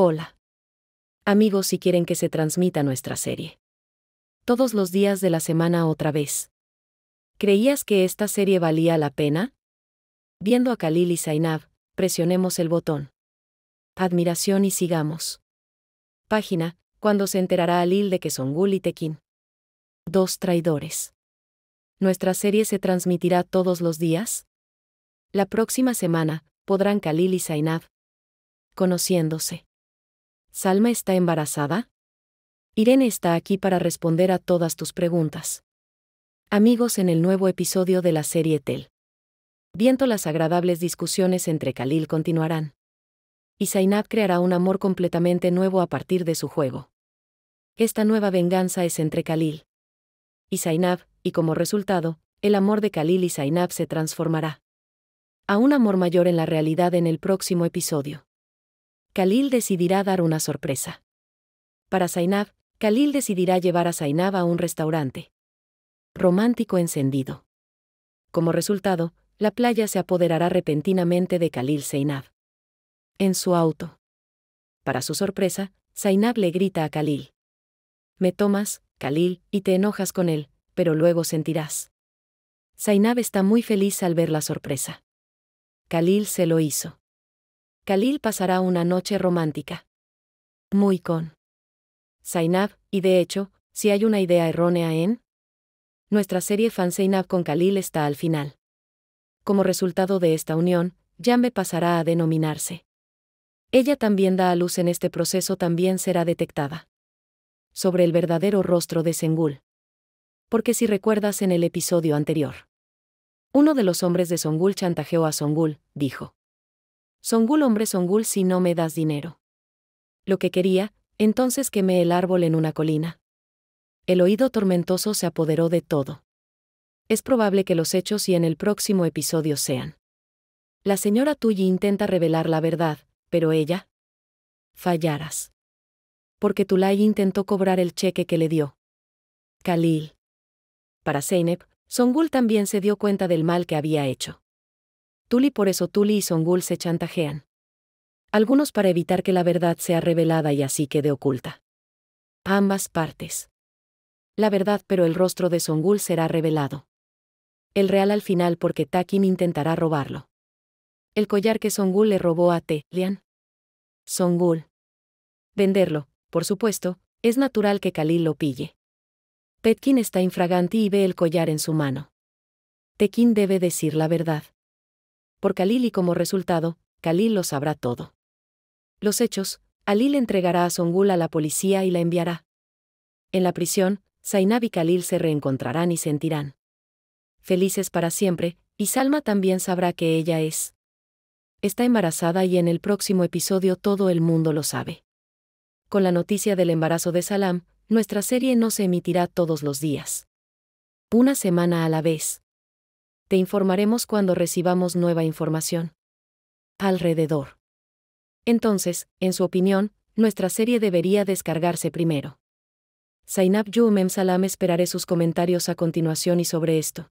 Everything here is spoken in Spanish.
Hola. Amigos si quieren que se transmita nuestra serie. Todos los días de la semana otra vez. ¿Creías que esta serie valía la pena? Viendo a Khalil y Zainab, presionemos el botón. Admiración y sigamos. Página, cuando se enterará Lil de que son Gul y Tekin. Dos traidores. ¿Nuestra serie se transmitirá todos los días? La próxima semana, podrán Khalil y Zainab. Conociéndose. ¿Salma está embarazada? Irene está aquí para responder a todas tus preguntas. Amigos en el nuevo episodio de la serie Tel. Viento las agradables discusiones entre Khalil continuarán. Y Zainab creará un amor completamente nuevo a partir de su juego. Esta nueva venganza es entre Khalil y Zainab, y como resultado, el amor de Khalil y Zainab se transformará a un amor mayor en la realidad en el próximo episodio. Khalil decidirá dar una sorpresa. Para Zainab, Khalil decidirá llevar a Zainab a un restaurante. Romántico encendido. Como resultado, la playa se apoderará repentinamente de Khalil Zainab. En su auto. Para su sorpresa, Zainab le grita a Khalil. Me tomas, Khalil, y te enojas con él, pero luego sentirás. Zainab está muy feliz al ver la sorpresa. Khalil se lo hizo. Khalil pasará una noche romántica. Muy con. Zainab, y de hecho, si hay una idea errónea en nuestra serie Fan Zainab con Khalil está al final. Como resultado de esta unión, me pasará a denominarse. Ella también da a luz en este proceso también será detectada. Sobre el verdadero rostro de Sengul. Porque si recuerdas en el episodio anterior. Uno de los hombres de Songul chantajeó a Songul, dijo. Songul hombre Songul si no me das dinero. Lo que quería, entonces quemé el árbol en una colina. El oído tormentoso se apoderó de todo. Es probable que los hechos y en el próximo episodio sean. La señora Tuyi intenta revelar la verdad, pero ella. Fallaras. Porque Tulay intentó cobrar el cheque que le dio. Khalil. Para Zeynep, Songul también se dio cuenta del mal que había hecho. Tuli por eso Tuli y Songul se chantajean. Algunos para evitar que la verdad sea revelada y así quede oculta. Ambas partes. La verdad pero el rostro de Songul será revelado. El real al final porque Takim intentará robarlo. El collar que Songul le robó a Te, Lian. Songul. Venderlo, por supuesto, es natural que Khalil lo pille. Petkin está infragante y ve el collar en su mano. Tekin debe decir la verdad por Khalil y como resultado, Khalil lo sabrá todo. Los hechos, Alil entregará a Songul a la policía y la enviará. En la prisión, Zainab y Khalil se reencontrarán y sentirán. Felices para siempre, y Salma también sabrá que ella es. Está embarazada y en el próximo episodio todo el mundo lo sabe. Con la noticia del embarazo de Salam, nuestra serie no se emitirá todos los días. Una semana a la vez te informaremos cuando recibamos nueva información. Alrededor. Entonces, en su opinión, nuestra serie debería descargarse primero. Zainab Yumem Salam esperaré sus comentarios a continuación y sobre esto.